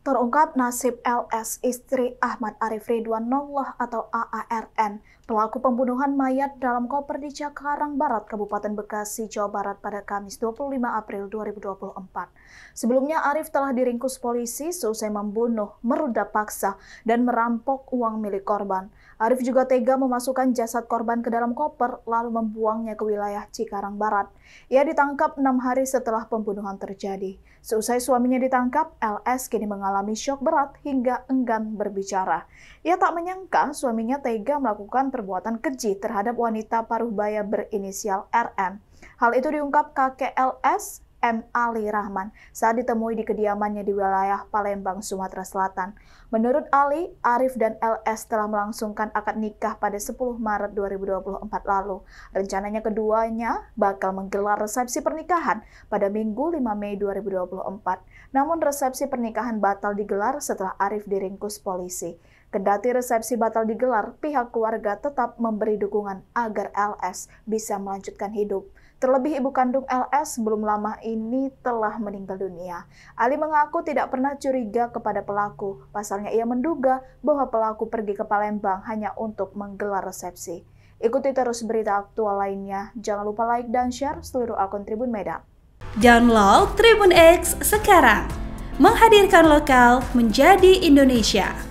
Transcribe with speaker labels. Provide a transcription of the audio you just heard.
Speaker 1: Terungkap nasib LS istri Ahmad Arif Ridwan Nollah atau AARN, pelaku pembunuhan mayat dalam koper di Cakarang Barat, Kabupaten Bekasi, Jawa Barat pada Kamis 25 April 2024. Sebelumnya Arif telah diringkus polisi seusai membunuh, meruda paksa, dan merampok uang milik korban. Arif juga tega memasukkan jasad korban ke dalam koper lalu membuangnya ke wilayah Cikarang Barat. Ia ditangkap enam hari setelah pembunuhan terjadi. Seusai suaminya ditangkap, LS kini mengalami mengalami syok berat hingga enggan berbicara. Ia tak menyangka suaminya tega melakukan perbuatan keji terhadap wanita paruh baya berinisial RM. Hal itu diungkap kakek LS M. Ali Rahman saat ditemui di kediamannya di wilayah Palembang, Sumatera Selatan. Menurut Ali, Arif dan LS telah melangsungkan akad nikah pada 10 Maret 2024 lalu. Rencananya keduanya bakal menggelar resepsi pernikahan pada Minggu 5 Mei 2024. Namun resepsi pernikahan batal digelar setelah Arif diringkus polisi. Kendati resepsi batal digelar, pihak keluarga tetap memberi dukungan agar LS bisa melanjutkan hidup. Terlebih ibu kandung LS belum lama ini telah meninggal dunia. Ali mengaku tidak pernah curiga kepada pelaku, pasalnya ia menduga bahwa pelaku pergi ke Palembang hanya untuk menggelar resepsi. Ikuti terus berita aktual lainnya. Jangan lupa like dan share seluruh akun Tribun Medan.
Speaker 2: Download Tribun X sekarang. Menghadirkan lokal menjadi Indonesia.